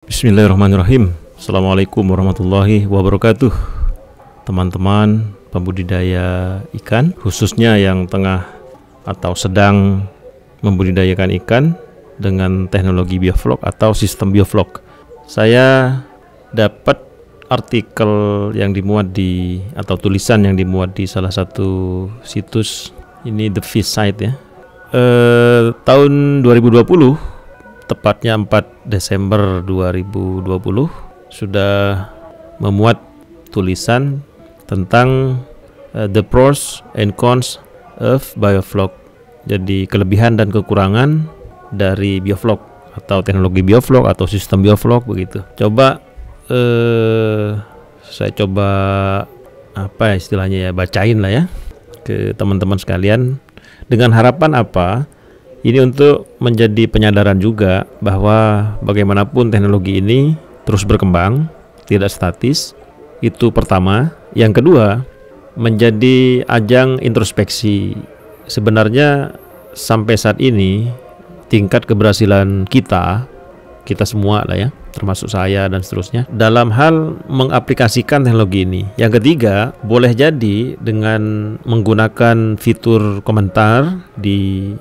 Bismillahirrahmanirrahim Assalamualaikum warahmatullahi wabarakatuh Teman-teman pembudidaya ikan Khususnya yang tengah atau sedang membudidayakan ikan Dengan teknologi bioflok atau sistem bioflok Saya dapat artikel yang dimuat di atau tulisan yang dimuat di salah satu situs ini The Fish Site ya eh, tahun 2020 tepatnya 4 Desember 2020 sudah memuat tulisan tentang uh, the pros and cons of biovlog Jadi kelebihan dan kekurangan dari biovlog atau teknologi biovlog atau sistem biovlog begitu. Coba uh, saya coba apa ya istilahnya ya bacain lah ya ke teman-teman sekalian dengan harapan apa ini untuk menjadi penyadaran juga bahwa bagaimanapun teknologi ini terus berkembang, tidak statis. Itu pertama. Yang kedua, menjadi ajang introspeksi. Sebenarnya sampai saat ini tingkat keberhasilan kita, kita semua lah ya, termasuk saya dan seterusnya, dalam hal mengaplikasikan teknologi ini. Yang ketiga, boleh jadi dengan menggunakan fitur komentar di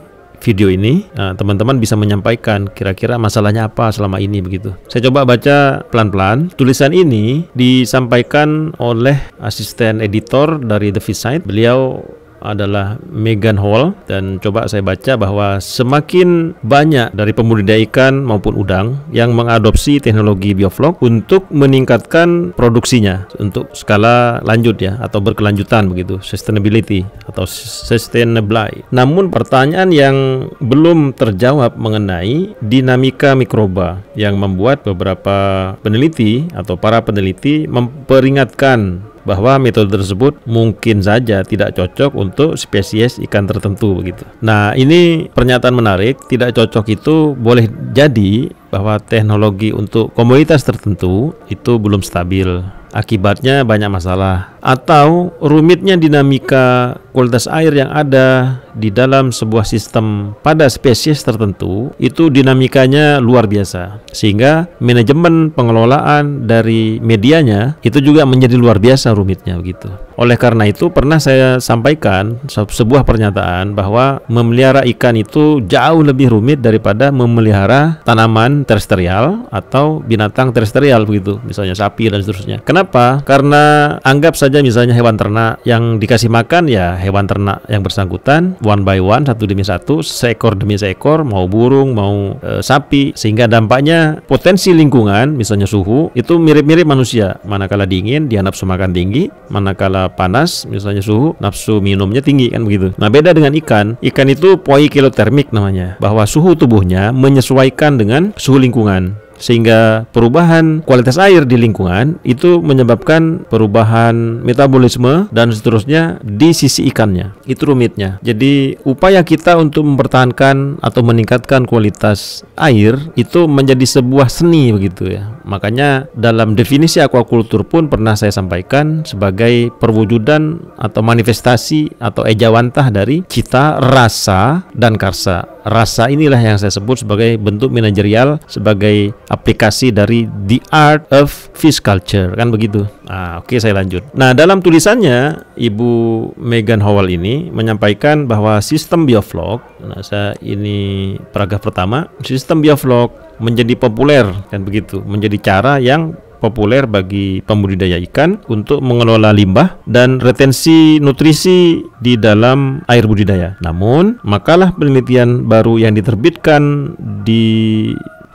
video ini eh, teman-teman bisa menyampaikan kira-kira masalahnya apa selama ini begitu. Saya coba baca pelan-pelan. Tulisan ini disampaikan oleh asisten editor dari The Visite Beliau adalah Megan Hall dan coba saya baca bahwa semakin banyak dari pembudidaya ikan maupun udang yang mengadopsi teknologi bioflok untuk meningkatkan produksinya untuk skala lanjut ya atau berkelanjutan begitu sustainability atau sustainable. Namun pertanyaan yang belum terjawab mengenai dinamika mikroba yang membuat beberapa peneliti atau para peneliti memperingatkan bahwa metode tersebut mungkin saja tidak cocok untuk spesies ikan tertentu begitu. Nah, ini pernyataan menarik, tidak cocok itu boleh jadi bahwa teknologi untuk komunitas tertentu itu belum stabil. Akibatnya banyak masalah atau rumitnya dinamika kualitas air yang ada di dalam sebuah sistem pada spesies tertentu itu dinamikanya luar biasa sehingga manajemen pengelolaan dari medianya itu juga menjadi luar biasa rumitnya begitu. Oleh karena itu pernah saya sampaikan sebuah pernyataan bahwa memelihara ikan itu jauh lebih rumit daripada memelihara tanaman terestrial atau binatang terestrial begitu, misalnya sapi dan seterusnya. Kenapa? Karena anggap saja misalnya hewan ternak yang dikasih makan ya hewan ternak yang bersangkutan one by one satu demi satu seekor demi seekor mau burung mau e, sapi sehingga dampaknya potensi lingkungan misalnya suhu itu mirip-mirip manusia manakala dingin dia nafsu makan tinggi manakala panas misalnya suhu nafsu minumnya tinggi kan begitu nah beda dengan ikan ikan itu poikilotermik namanya bahwa suhu tubuhnya menyesuaikan dengan suhu lingkungan sehingga perubahan kualitas air di lingkungan itu menyebabkan perubahan metabolisme dan seterusnya di sisi ikannya. Itu rumitnya. Jadi upaya kita untuk mempertahankan atau meningkatkan kualitas air itu menjadi sebuah seni begitu ya. Makanya dalam definisi aquaculture pun pernah saya sampaikan sebagai perwujudan atau manifestasi atau ejawantah dari cita, rasa, dan karsa rasa inilah yang saya sebut sebagai bentuk manajerial sebagai aplikasi dari the art of fish culture kan begitu ah, oke okay, saya lanjut nah dalam tulisannya ibu Megan Howell ini menyampaikan bahwa sistem bioflok nah saya ini paragraf pertama sistem bioflok menjadi populer kan begitu menjadi cara yang populer bagi pembudidaya ikan untuk mengelola limbah dan retensi nutrisi di dalam air budidaya. Namun, makalah penelitian baru yang diterbitkan di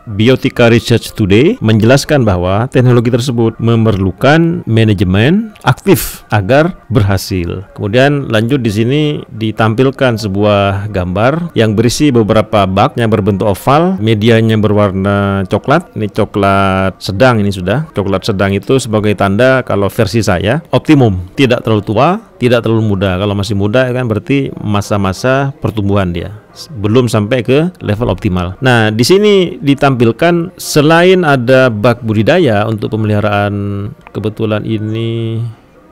Biotika Research Today menjelaskan bahwa teknologi tersebut memerlukan manajemen aktif agar berhasil. Kemudian lanjut di sini ditampilkan sebuah gambar yang berisi beberapa bak yang berbentuk oval, medianya berwarna coklat. Ini coklat sedang ini sudah. Coklat sedang itu sebagai tanda kalau versi saya optimum, tidak terlalu tua, tidak terlalu muda. Kalau masih muda kan berarti masa-masa pertumbuhan dia belum sampai ke level optimal. Nah, di sini ditampilkan selain ada bak budidaya untuk pemeliharaan kebetulan ini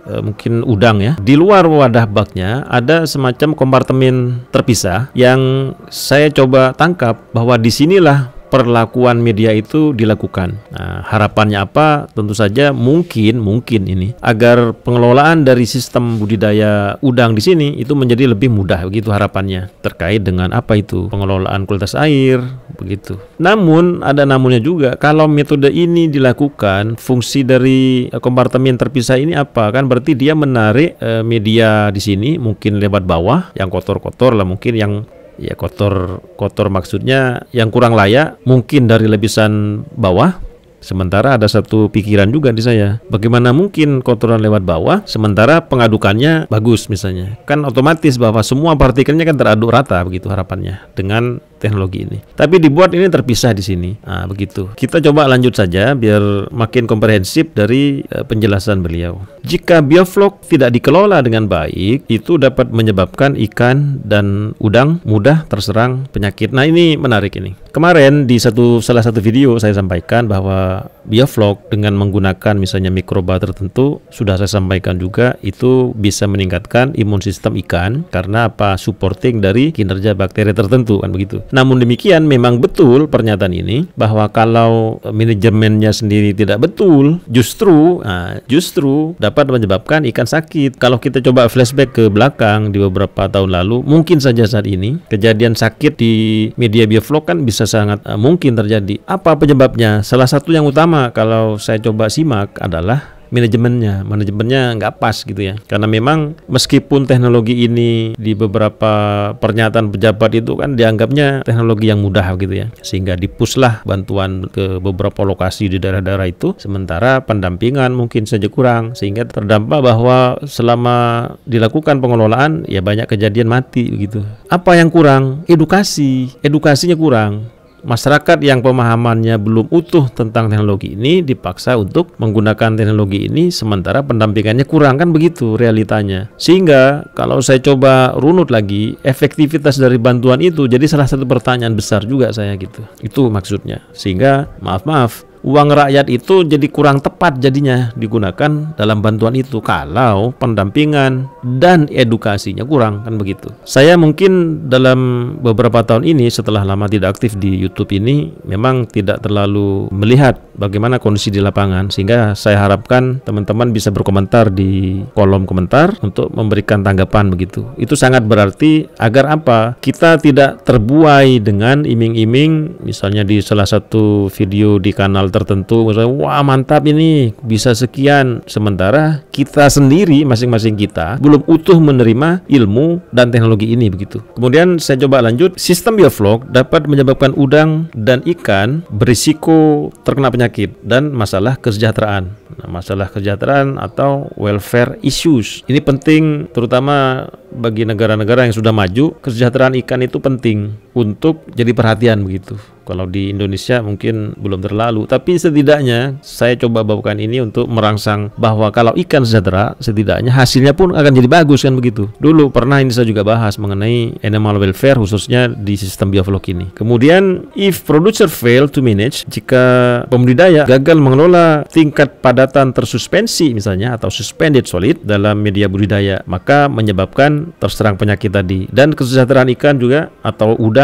e, mungkin udang ya. Di luar wadah baknya ada semacam kompartemen terpisah yang saya coba tangkap bahwa disinilah perlakuan media itu dilakukan. Nah, harapannya apa? Tentu saja mungkin mungkin ini agar pengelolaan dari sistem budidaya udang di sini itu menjadi lebih mudah begitu harapannya terkait dengan apa itu pengelolaan kualitas air begitu. Namun ada namunnya juga kalau metode ini dilakukan fungsi dari eh, kompartemen terpisah ini apa? Kan berarti dia menarik eh, media di sini mungkin lewat bawah yang kotor-kotor lah mungkin yang ya kotor kotor maksudnya yang kurang layak mungkin dari lebisan bawah Sementara ada satu pikiran juga di saya, bagaimana mungkin kotoran lewat bawah, sementara pengadukannya bagus misalnya. Kan otomatis bahwa semua partikelnya kan teraduk rata begitu harapannya dengan teknologi ini. Tapi dibuat ini terpisah di sini. Nah, begitu. Kita coba lanjut saja biar makin komprehensif dari uh, penjelasan beliau. Jika bioflok tidak dikelola dengan baik, itu dapat menyebabkan ikan dan udang mudah terserang penyakit. Nah, ini menarik ini. Kemarin di satu salah satu video saya sampaikan bahwa bioflok dengan menggunakan misalnya mikroba tertentu sudah saya sampaikan juga itu bisa meningkatkan imun sistem ikan karena apa supporting dari kinerja bakteri tertentu kan begitu. Namun demikian memang betul pernyataan ini bahwa kalau manajemennya sendiri tidak betul justru nah, justru dapat menyebabkan ikan sakit. Kalau kita coba flashback ke belakang di beberapa tahun lalu mungkin saja saat ini kejadian sakit di media bioflok kan bisa sangat uh, mungkin terjadi. Apa penyebabnya? Salah satu yang utama pertama kalau saya coba simak adalah manajemennya manajemennya nggak pas gitu ya karena memang meskipun teknologi ini di beberapa pernyataan pejabat itu kan dianggapnya teknologi yang mudah gitu ya sehingga dipuslah bantuan ke beberapa lokasi di daerah-daerah itu sementara pendampingan mungkin saja kurang sehingga terdampak bahwa selama dilakukan pengelolaan ya banyak kejadian mati gitu apa yang kurang edukasi edukasinya kurang masyarakat yang pemahamannya belum utuh tentang teknologi ini dipaksa untuk menggunakan teknologi ini sementara pendampingannya kurang kan begitu realitanya. Sehingga kalau saya coba runut lagi efektivitas dari bantuan itu jadi salah satu pertanyaan besar juga saya gitu. Itu maksudnya. Sehingga maaf-maaf uang rakyat itu jadi kurang tepat jadinya digunakan dalam bantuan itu kalau pendampingan dan edukasinya kurang kan begitu. Saya mungkin dalam beberapa tahun ini setelah lama tidak aktif di YouTube ini memang tidak terlalu melihat bagaimana kondisi di lapangan sehingga saya harapkan teman-teman bisa berkomentar di kolom komentar untuk memberikan tanggapan begitu. Itu sangat berarti agar apa? Kita tidak terbuai dengan iming-iming misalnya di salah satu video di kanal tertentu misalnya wah mantap ini bisa sekian sementara kita sendiri masing-masing kita belum utuh menerima ilmu dan teknologi ini begitu kemudian saya coba lanjut sistem bioflok dapat menyebabkan udang dan ikan berisiko terkena penyakit dan masalah kesejahteraan nah, masalah kesejahteraan atau welfare issues ini penting terutama bagi negara-negara yang sudah maju kesejahteraan ikan itu penting untuk jadi perhatian begitu. Kalau di Indonesia mungkin belum terlalu, tapi setidaknya saya coba bawakan ini untuk merangsang bahwa kalau ikan sejahtera, setidaknya hasilnya pun akan jadi bagus kan begitu. Dulu pernah ini saya juga bahas mengenai animal welfare khususnya di sistem bioflok ini. Kemudian if producer fail to manage, jika pembudidaya gagal mengelola tingkat padatan tersuspensi misalnya atau suspended solid dalam media budidaya, maka menyebabkan terserang penyakit tadi dan kesejahteraan ikan juga atau udang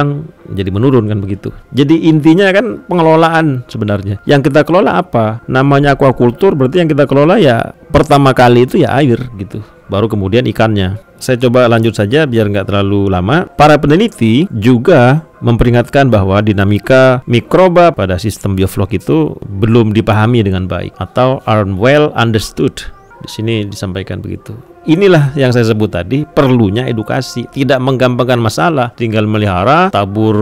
jadi menurun kan begitu. Jadi intinya kan pengelolaan sebenarnya. Yang kita kelola apa? Namanya aquaculture berarti yang kita kelola ya pertama kali itu ya air gitu. Baru kemudian ikannya. Saya coba lanjut saja biar nggak terlalu lama. Para peneliti juga memperingatkan bahwa dinamika mikroba pada sistem bioflok itu belum dipahami dengan baik atau aren't well understood di sini disampaikan begitu. Inilah yang saya sebut tadi, perlunya edukasi, tidak menggampangkan masalah, tinggal melihara, tabur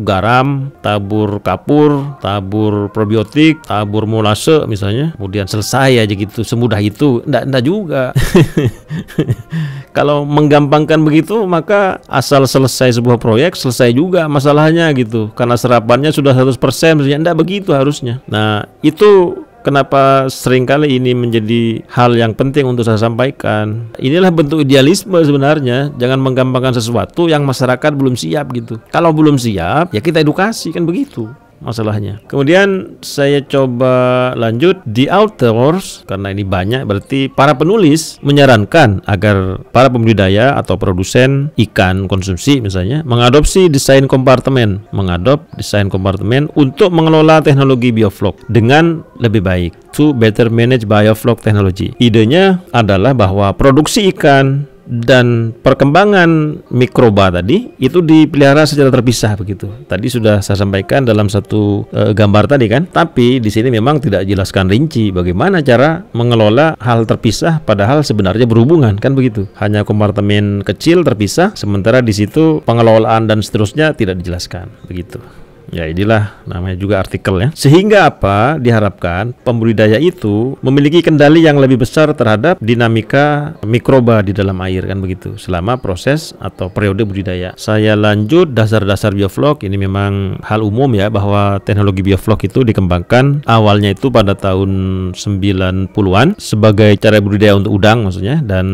garam, tabur kapur, tabur probiotik, tabur molase misalnya, kemudian selesai aja gitu, semudah itu, ndak ndak juga. Kalau menggampangkan begitu, maka asal selesai sebuah proyek, selesai juga masalahnya gitu. Karena serapannya sudah 100% persen enggak begitu harusnya. Nah, itu kenapa seringkali ini menjadi hal yang penting untuk saya sampaikan. Inilah bentuk idealisme sebenarnya, jangan menggampangkan sesuatu yang masyarakat belum siap gitu. Kalau belum siap, ya kita edukasi kan begitu masalahnya. Kemudian saya coba lanjut di outdoors karena ini banyak berarti para penulis menyarankan agar para pembudidaya atau produsen ikan konsumsi misalnya mengadopsi desain kompartemen, mengadop desain kompartemen untuk mengelola teknologi bioflok dengan lebih baik to better manage bioflok technology. Idenya adalah bahwa produksi ikan dan perkembangan mikroba tadi itu dipelihara secara terpisah begitu. Tadi sudah saya sampaikan dalam satu e, gambar tadi kan. Tapi di sini memang tidak jelaskan rinci bagaimana cara mengelola hal terpisah padahal sebenarnya berhubungan kan begitu. Hanya kompartemen kecil terpisah sementara di situ pengelolaan dan seterusnya tidak dijelaskan begitu. Ya inilah namanya juga artikel ya. Sehingga apa diharapkan pembudidaya itu memiliki kendali yang lebih besar terhadap dinamika mikroba di dalam air kan begitu selama proses atau periode budidaya. Saya lanjut dasar-dasar bioflok ini memang hal umum ya bahwa teknologi bioflok itu dikembangkan awalnya itu pada tahun 90-an sebagai cara budidaya untuk udang maksudnya dan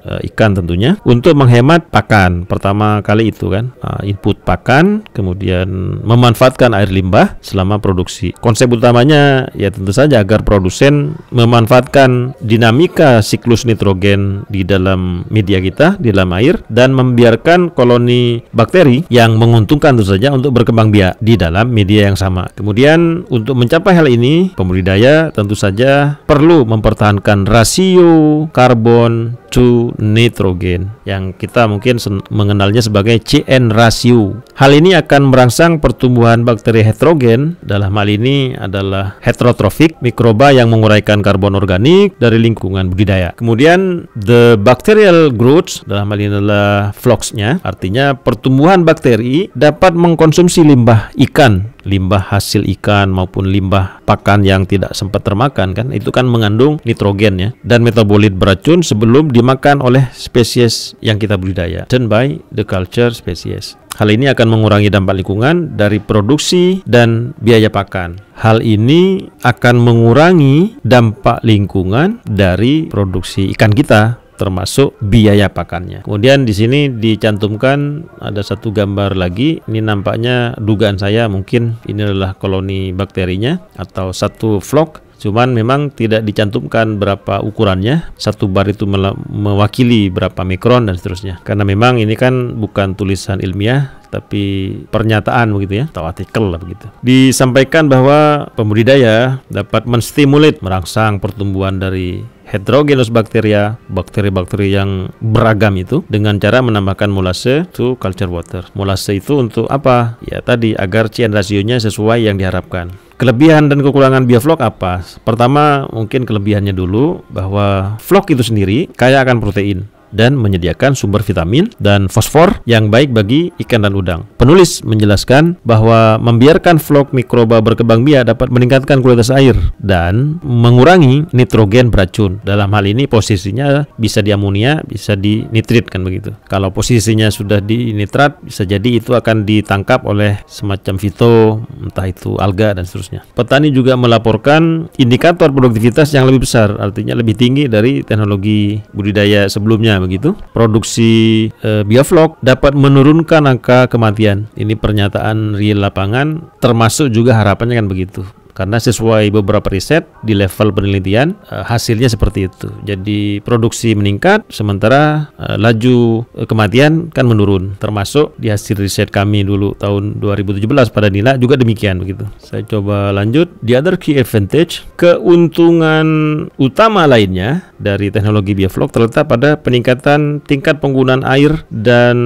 e, ikan tentunya untuk menghemat pakan pertama kali itu kan eh, input pakan kemudian memanfaatkan memanfaatkan air limbah selama produksi. Konsep utamanya ya tentu saja agar produsen memanfaatkan dinamika siklus nitrogen di dalam media kita, di dalam air dan membiarkan koloni bakteri yang menguntungkan tentu saja untuk berkembang biak di dalam media yang sama. Kemudian untuk mencapai hal ini, pembudidaya tentu saja perlu mempertahankan rasio karbon to nitrogen yang kita mungkin mengenalnya sebagai CN ratio. Hal ini akan merangsang pertumbuhan Pertumbuhan bakteri heterogen dalam hal ini adalah heterotrofik mikroba yang menguraikan karbon organik dari lingkungan budidaya. Kemudian the bacterial growth dalam hal ini adalah floxnya, artinya pertumbuhan bakteri dapat mengkonsumsi limbah ikan limbah hasil ikan maupun limbah pakan yang tidak sempat termakan kan itu kan mengandung nitrogen ya dan metabolit beracun sebelum dimakan oleh spesies yang kita budidaya dan by the culture spesies. Hal ini akan mengurangi dampak lingkungan dari produksi dan biaya pakan. Hal ini akan mengurangi dampak lingkungan dari produksi ikan kita termasuk biaya pakannya. Kemudian di sini dicantumkan ada satu gambar lagi. Ini nampaknya dugaan saya mungkin ini adalah koloni bakterinya atau satu vlog cuman memang tidak dicantumkan berapa ukurannya satu bar itu mewakili berapa mikron dan seterusnya karena memang ini kan bukan tulisan ilmiah tapi pernyataan begitu ya atau artikel lah begitu disampaikan bahwa pembudidaya dapat menstimulit merangsang pertumbuhan dari heterogenus bakteria, bakteri-bakteri yang beragam itu dengan cara menambahkan molase to culture water. Molase itu untuk apa? Ya tadi agar CN rasionya sesuai yang diharapkan. Kelebihan dan kekurangan bioflok apa? Pertama mungkin kelebihannya dulu bahwa flok itu sendiri kaya akan protein dan menyediakan sumber vitamin dan fosfor yang baik bagi ikan dan udang. Penulis menjelaskan bahwa membiarkan vlog mikroba berkembang biak dapat meningkatkan kualitas air dan mengurangi nitrogen beracun. Dalam hal ini posisinya bisa di amonia, bisa di nitrit kan begitu. Kalau posisinya sudah di nitrat bisa jadi itu akan ditangkap oleh semacam fito, entah itu alga dan seterusnya. Petani juga melaporkan indikator produktivitas yang lebih besar, artinya lebih tinggi dari teknologi budidaya sebelumnya begitu. Produksi e, eh, bioflok dapat menurunkan angka kematian. Ini pernyataan real lapangan termasuk juga harapannya kan begitu karena sesuai beberapa riset di level penelitian eh, hasilnya seperti itu. Jadi produksi meningkat sementara eh, laju eh, kematian kan menurun termasuk di hasil riset kami dulu tahun 2017 pada Nila juga demikian begitu. Saya coba lanjut di other key advantage keuntungan utama lainnya dari teknologi bioflok terletak pada peningkatan tingkat penggunaan air dan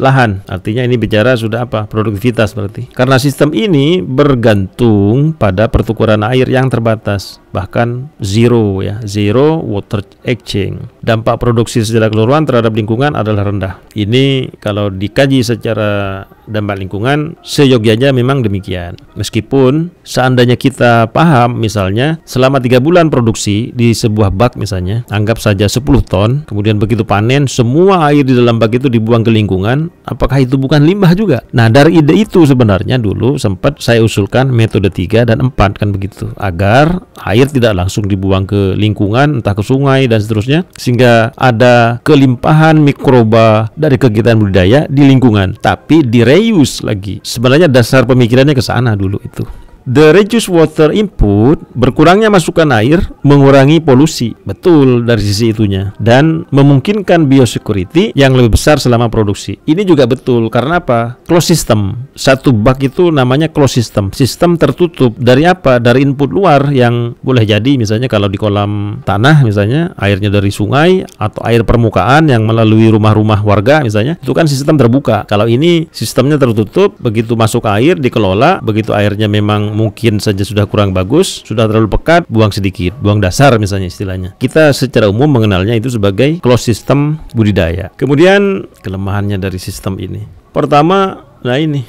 lahan. Artinya ini bicara sudah apa? produktivitas berarti. Karena sistem ini bergantung pada pertukuran air yang terbatas bahkan zero ya zero water exchange dampak produksi secara keseluruhan terhadap lingkungan adalah rendah ini kalau dikaji secara dampak lingkungan seyogyanya memang demikian meskipun seandainya kita paham misalnya selama tiga bulan produksi di sebuah bak misalnya anggap saja 10 ton kemudian begitu panen semua air di dalam bak itu dibuang ke lingkungan apakah itu bukan limbah juga nah dari ide itu sebenarnya dulu sempat saya usulkan metode 3 dan 4 kan begitu agar air air tidak langsung dibuang ke lingkungan, entah ke sungai dan seterusnya, sehingga ada kelimpahan mikroba dari kegiatan budidaya di lingkungan, tapi direuse lagi. Sebenarnya dasar pemikirannya ke sana dulu itu. The reduced water input, berkurangnya masukan air mengurangi polusi. Betul dari sisi itunya dan memungkinkan biosecurity yang lebih besar selama produksi. Ini juga betul karena apa? Closed system. Satu bak itu namanya closed system, sistem tertutup dari apa? Dari input luar yang boleh jadi misalnya kalau di kolam tanah misalnya airnya dari sungai atau air permukaan yang melalui rumah-rumah warga misalnya, itu kan sistem terbuka. Kalau ini sistemnya tertutup, begitu masuk air dikelola, begitu airnya memang mungkin saja sudah kurang bagus, sudah terlalu pekat, buang sedikit, buang dasar misalnya istilahnya. Kita secara umum mengenalnya itu sebagai close system budidaya. Kemudian kelemahannya dari sistem ini. Pertama, nah ini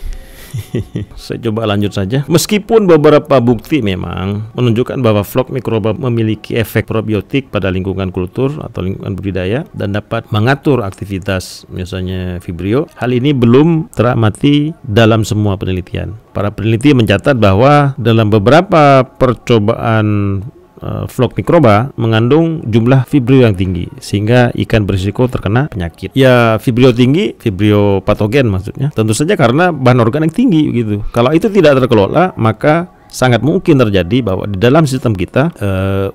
Saya coba lanjut saja. Meskipun beberapa bukti memang menunjukkan bahwa vlog mikroba memiliki efek probiotik pada lingkungan kultur atau lingkungan budidaya dan dapat mengatur aktivitas misalnya vibrio, hal ini belum teramati dalam semua penelitian. Para peneliti mencatat bahwa dalam beberapa percobaan uh, flok mikroba mengandung jumlah fibrio yang tinggi sehingga ikan berisiko terkena penyakit. Ya fibrio tinggi, fibrio patogen maksudnya. Tentu saja karena bahan organik tinggi gitu. Kalau itu tidak terkelola maka sangat mungkin terjadi bahwa di dalam sistem kita e,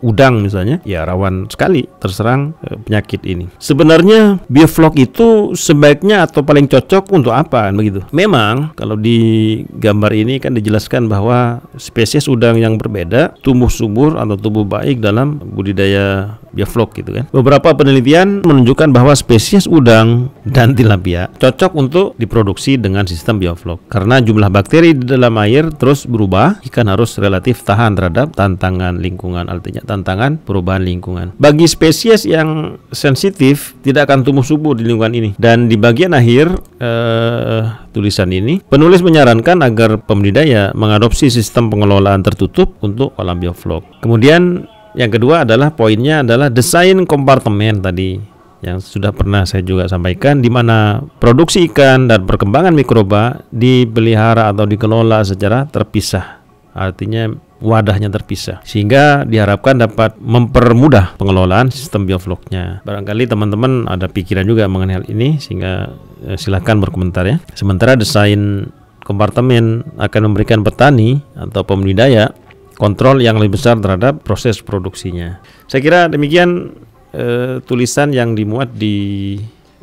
udang misalnya ya rawan sekali terserang e, penyakit ini. Sebenarnya bioflok itu sebaiknya atau paling cocok untuk apa kan, begitu? Memang kalau di gambar ini kan dijelaskan bahwa spesies udang yang berbeda tumbuh subur atau tumbuh baik dalam budidaya bioflok gitu kan. Beberapa penelitian menunjukkan bahwa spesies udang dan tilapia cocok untuk diproduksi dengan sistem bioflok karena jumlah bakteri di dalam air terus berubah ikan harus relatif tahan terhadap tantangan lingkungan artinya tantangan perubahan lingkungan. Bagi spesies yang sensitif tidak akan tumbuh subur di lingkungan ini. Dan di bagian akhir eh, tulisan ini, penulis menyarankan agar pembudidaya mengadopsi sistem pengelolaan tertutup untuk kolam bioflok. Kemudian yang kedua adalah poinnya adalah desain kompartemen tadi yang sudah pernah saya juga sampaikan di mana produksi ikan dan perkembangan mikroba dipelihara atau dikelola secara terpisah artinya wadahnya terpisah sehingga diharapkan dapat mempermudah pengelolaan sistem biofloknya barangkali teman-teman ada pikiran juga mengenai hal ini sehingga eh, silahkan berkomentar ya sementara desain kompartemen akan memberikan petani atau pembudidaya kontrol yang lebih besar terhadap proses produksinya saya kira demikian eh, tulisan yang dimuat di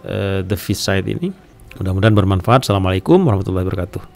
eh, The Fish Site ini mudah-mudahan bermanfaat Assalamualaikum warahmatullahi wabarakatuh